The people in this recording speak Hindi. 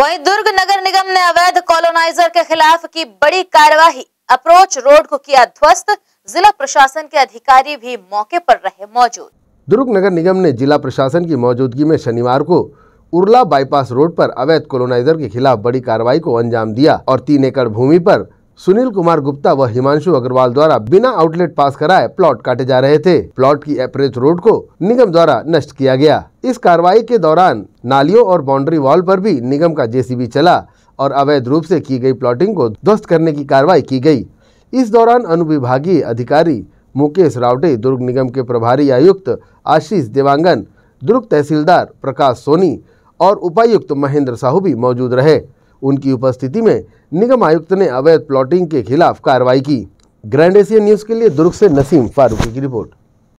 वहीं दुर्ग नगर निगम ने अवैध कॉलोनाइजर के खिलाफ की बड़ी कार्यवाही अप्रोच रोड को किया ध्वस्त जिला प्रशासन के अधिकारी भी मौके पर रहे मौजूद दुर्ग नगर निगम ने जिला प्रशासन की मौजूदगी में शनिवार को उर्ला बाईपास रोड पर अवैध कॉलोनाइजर के खिलाफ बड़ी कार्रवाई को अंजाम दिया और तीन एकड़ भूमि पर सुनील कुमार गुप्ता व हिमांशु अग्रवाल द्वारा बिना आउटलेट पास कराए प्लॉट काटे जा रहे थे प्लॉट की अप्रोच रोड को निगम द्वारा नष्ट किया गया इस कार्रवाई के दौरान नालियों और बाउंड्री वॉल पर भी निगम का जेसीबी चला और अवैध रूप से की गई प्लॉटिंग को ध्वस्त करने की कार्रवाई की गई इस दौरान अनुविभागीय अधिकारी मुकेश रावटे दुर्ग निगम के प्रभारी आयुक्त आशीष देवांगन दुर्ग तहसीलदार प्रकाश सोनी और उपायुक्त महेंद्र साहू भी मौजूद रहे उनकी उपस्थिति में निगम आयुक्त ने अवैध प्लॉटिंग के खिलाफ कार्रवाई की ग्रैंड एशिया न्यूज़ के लिए दुर्ग से नसीम फारूकी की रिपोर्ट